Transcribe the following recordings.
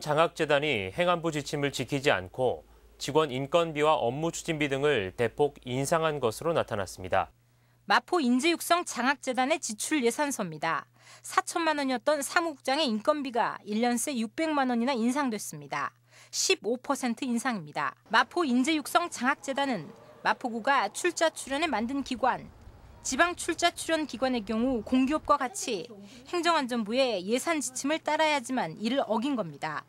장학재단이 행안부 지침을 지키지 않고 직원 인건비와 업무 추진비 등을 대폭 인상한 것으로 나타났습니다. 마포 인재육성 장학재단의 지출 예산서입니다. 4천만 원이었던 사무국장의 인건비가 1년 새 600만 원이나 인상됐습니다. 15% 인상입니다. 마포 인재육성 장학재단은 마포구가 출자 출연을 만든 기관 지방 출자 출연 기관의 경우 공기업과 같이 행정안전부의 예산 지침을 따라야지만 이를 어긴 겁니다.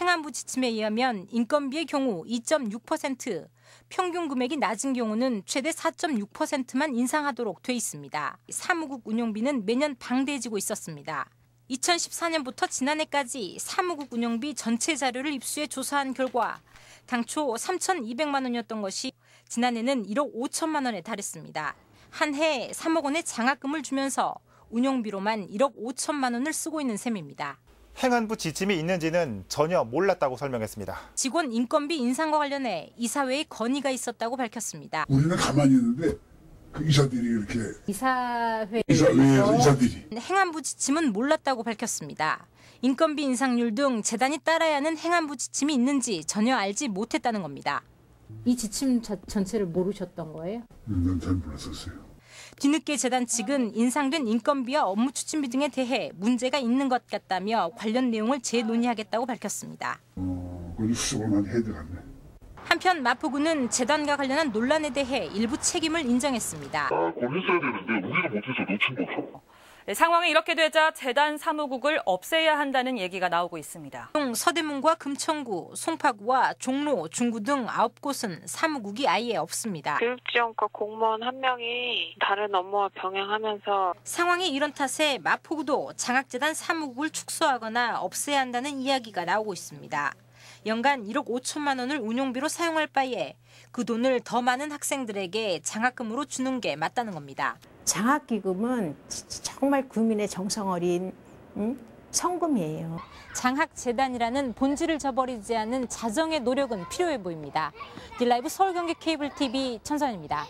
행안부 지침에 의하면 인건비의 경우 2.6%, 평균 금액이 낮은 경우는 최대 4.6%만 인상하도록 돼 있습니다. 사무국 운영비는 매년 방대해지고 있었습니다. 2014년부터 지난해까지 사무국 운영비 전체 자료를 입수해 조사한 결과 당초 3,200만 원이었던 것이 지난해는 1억 5천만 원에 달했습니다. 한해 3억 원의 장학금을 주면서 운영비로만 1억 5천만 원을 쓰고 있는 셈입니다. 행안부 지침이 있는지는 전혀 몰랐다고 설명했습니다. 직원 인건비 인상과 관련해 이사회의 건의가 있었다고 밝혔습니다. 우리는 가만히 있는데 그 이사들이 이렇게 이사회 이사회에서 이사들이 행안부 지침은 몰랐다고 밝혔습니다. 인건비 인상률 등 재단이 따라야 하는 행안부 지침이 있는지 전혀 알지 못했다는 겁니다. 이 지침 자, 전체를 모르셨던 거예요? 음, 난잘 몰랐었어요. 뒤늦게 재단 측은 인상된 인건비와 업무 추진비 등에 대해 문제가 있는 것 같다며 관련 내용을 재논의하겠다고 밝혔습니다. 어, 수습을 해드렸네. 한편 마포구는 재단과 관련한 논란에 대해 일부 책임을 인정했습니다. 아, 그건 했야 되는데 우리가 못해서 놓친 거죠. 네, 상황이 이렇게 되자 재단 사무국을 없애야 한다는 얘기가 나오고 있습니다. 서대문과 금천구, 송파구와 종로, 중구 등 9곳은 사무국이 아예 없습니다. 교육지원과 공무원 한 명이 다른 업무와 병행하면서 상황이 이런 탓에 마포구도 장학재단 사무국을 축소하거나 없애야 한다는 이야기가 나오고 있습니다. 연간 1억 5천만 원을 운용비로 사용할 바에 그 돈을 더 많은 학생들에게 장학금으로 주는 게 맞다는 겁니다. 장학기금은 정말 국민의 정성 어린 응? 음, 성금이에요. 장학재단이라는 본질을 저버리지 않은 자정의 노력은 필요해 보입니다. 딜라이브 서울경제 케이블 TV 천선입니다.